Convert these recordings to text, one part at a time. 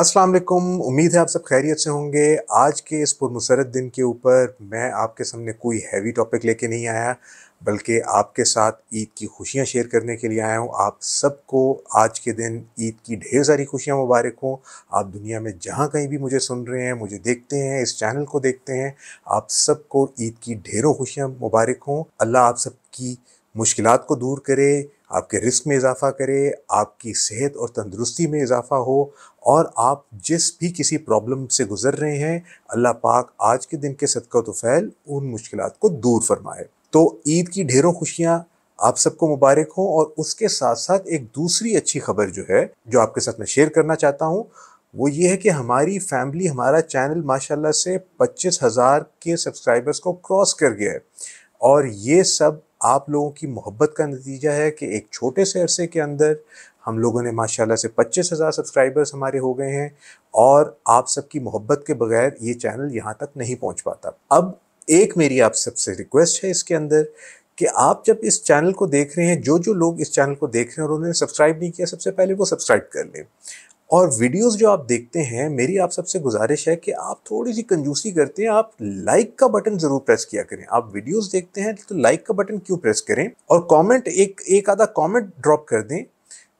अस्सलाम वालेकुम उम्मीद है आप सब खैरियत से होंगे आज के इस पुरमसरत दिन के ऊपर मैं आपके सामने कोई हैवी टॉपिक लेके नहीं आया बल्कि आपके साथ ईद की खुशियाँ शेयर करने के लिए आया हूँ आप सबको आज के दिन ईद की ढेर सारी खुशियाँ मुबारक हों आप दुनिया में जहाँ कहीं भी मुझे सुन रहे हैं मुझे देखते हैं इस चैनल को देखते हैं आप सबको ईद की ढेरों खुशियाँ मुबारक हों अल्लाह आप सबकी मुश्किल को दूर करे आपके रिस्क में इजाफा करे आपकी सेहत और तंदरुस्ती में इजाफा हो और आप जिस भी किसी प्रॉब्लम से गुजर रहे हैं अल्लाह पाक आज के दिन के सदक़ तफ़ैल तो उन मुश्किल को दूर फरमाए तो ईद की ढेरों खुशियाँ आप सबको मुबारक हो और उसके साथ साथ एक दूसरी अच्छी खबर जो है जो आपके साथ मैं शेयर करना चाहता हूँ वो ये है कि हमारी फैमिली हमारा चैनल माशाल्लाह से पच्चीस हज़ार के सब्सक्राइबर्स को क्रॉस कर गया है और ये सब आप लोगों की मोहब्बत का नतीजा है कि एक छोटे से अरसे के अंदर हम लोगों ने माशाल्लाह से पच्चीस हज़ार सब्सक्राइबर्स हमारे हो गए हैं और आप सबकी मोहब्बत के बगैर ये चैनल यहाँ तक नहीं पहुँच पाता अब एक मेरी आप सबसे रिक्वेस्ट है इसके अंदर कि आप जब इस चैनल को देख रहे हैं जो जो लोग इस चैनल को देख रहे हैं और उन्होंने सब्सक्राइब नहीं किया सबसे पहले वो सब्सक्राइब कर लें और वीडियोस जो आप देखते हैं मेरी आप सबसे गुजारिश है कि आप थोड़ी सी कंजूसी करते हैं आप लाइक का बटन ज़रूर प्रेस किया करें आप वीडियोस देखते हैं तो लाइक का बटन क्यों प्रेस करें और कमेंट एक एक आधा कमेंट ड्रॉप कर दें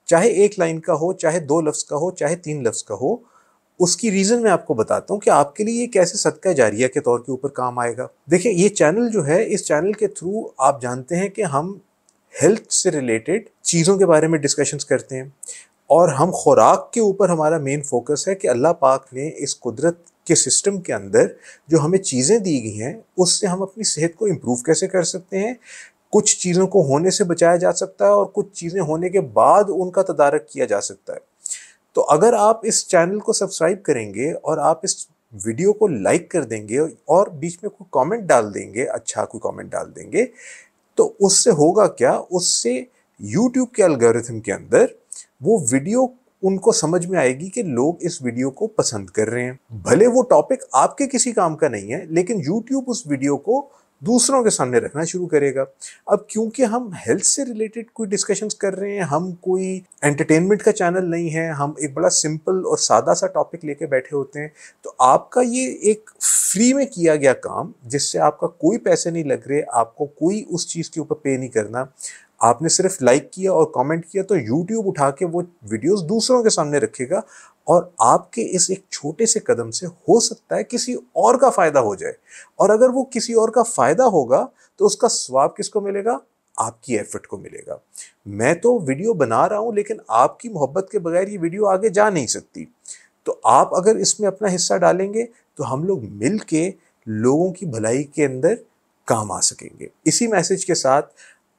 चाहे एक लाइन का हो चाहे दो लफ्ज़ का हो चाहे तीन लफ्ज़ का हो उसकी रीज़न मैं आपको बताता हूँ कि आपके लिए ये कैसे सदका जारिया के तौर के ऊपर काम आएगा देखिए ये चैनल जो है इस चैनल के थ्रू आप जानते हैं कि हम हेल्थ से रिलेटेड चीज़ों के बारे में डिस्कशंस करते हैं और हम खुराक के ऊपर हमारा मेन फोकस है कि अल्लाह पाक ने इस कुदरत के सिस्टम के अंदर जो हमें चीज़ें दी गई हैं उससे हम अपनी सेहत को इम्प्रूव कैसे कर सकते हैं कुछ चीज़ों को होने से बचाया जा सकता है और कुछ चीज़ें होने के बाद उनका तदारक किया जा सकता है तो अगर आप इस चैनल को सब्सक्राइब करेंगे और आप इस वीडियो को लाइक कर देंगे और बीच में कोई कमेंट डाल देंगे अच्छा कोई कमेंट डाल देंगे तो उससे होगा क्या उससे यूट्यूब के एल्गोरिथम के अंदर वो वीडियो उनको समझ में आएगी कि लोग इस वीडियो को पसंद कर रहे हैं भले वो टॉपिक आपके किसी काम का नहीं है लेकिन यूट्यूब उस वीडियो को दूसरों के सामने रखना शुरू करेगा अब क्योंकि हम हेल्थ से रिलेटेड कोई डिस्कशंस कर रहे हैं हम कोई एंटरटेनमेंट का चैनल नहीं है हम एक बड़ा सिंपल और सादा सा टॉपिक लेके बैठे होते हैं तो आपका ये एक फ्री में किया गया काम जिससे आपका कोई पैसे नहीं लग रहे आपको कोई उस चीज़ के ऊपर पे नहीं करना आपने सिर्फ लाइक किया और कमेंट किया तो यूट्यूब उठा के वो वीडियोस दूसरों के सामने रखेगा और आपके इस एक छोटे से कदम से हो सकता है किसी और का फ़ायदा हो जाए और अगर वो किसी और का फ़ायदा होगा तो उसका स्वाब किसको मिलेगा आपकी एफर्ट को मिलेगा मैं तो वीडियो बना रहा हूँ लेकिन आपकी मोहब्बत के बगैर ये वीडियो आगे जा नहीं सकती तो आप अगर इसमें अपना हिस्सा डालेंगे तो हम लोग मिल के लोगों की भलाई के अंदर काम आ सकेंगे इसी मैसेज के साथ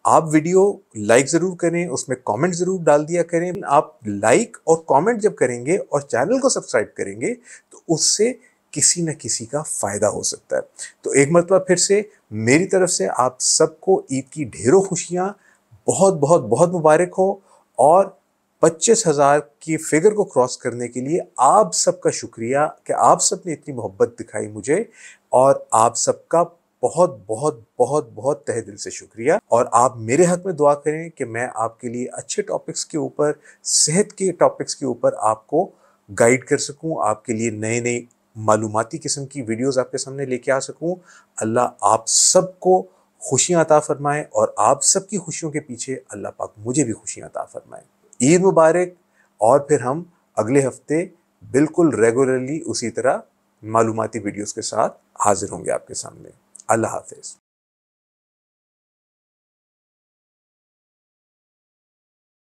आप वीडियो लाइक ज़रूर करें उसमें कमेंट ज़रूर डाल दिया करें आप लाइक और कमेंट जब करेंगे और चैनल को सब्सक्राइब करेंगे तो उससे किसी न किसी का फ़ायदा हो सकता है तो एक मरतबा फिर से मेरी तरफ से आप सबको ईद की ढेरों खुशियाँ बहुत बहुत बहुत मुबारक हो और पच्चीस हज़ार की फिगर को क्रॉस करने के लिए आप सबका शुक्रिया कि आप सब ने इतनी मोहब्बत दिखाई मुझे और आप सबका बहुत बहुत बहुत बहुत तहे दिल से शुक्रिया और आप मेरे हक में दुआ करें कि मैं आपके लिए अच्छे टॉपिक्स के ऊपर सेहत के टॉपिक्स के ऊपर आपको गाइड कर सकूं आपके लिए नए नए मालूमती किस्म की वीडियोस आपके सामने लेके आ सकूं अल्लाह आप सबको खुशियाँ अता फ़रमाएँ और आप सबकी खुशियों के पीछे अल्लाह पाक मुझे भी खुशियाँ अता फ़रमाएँ ईद मुबारक और फिर हम अगले हफ्ते बिल्कुल रेगुलरली उसी तरह मालूमती वीडियोस के साथ हाज़िर होंगे आपके सामने अल्लाह हाफिज़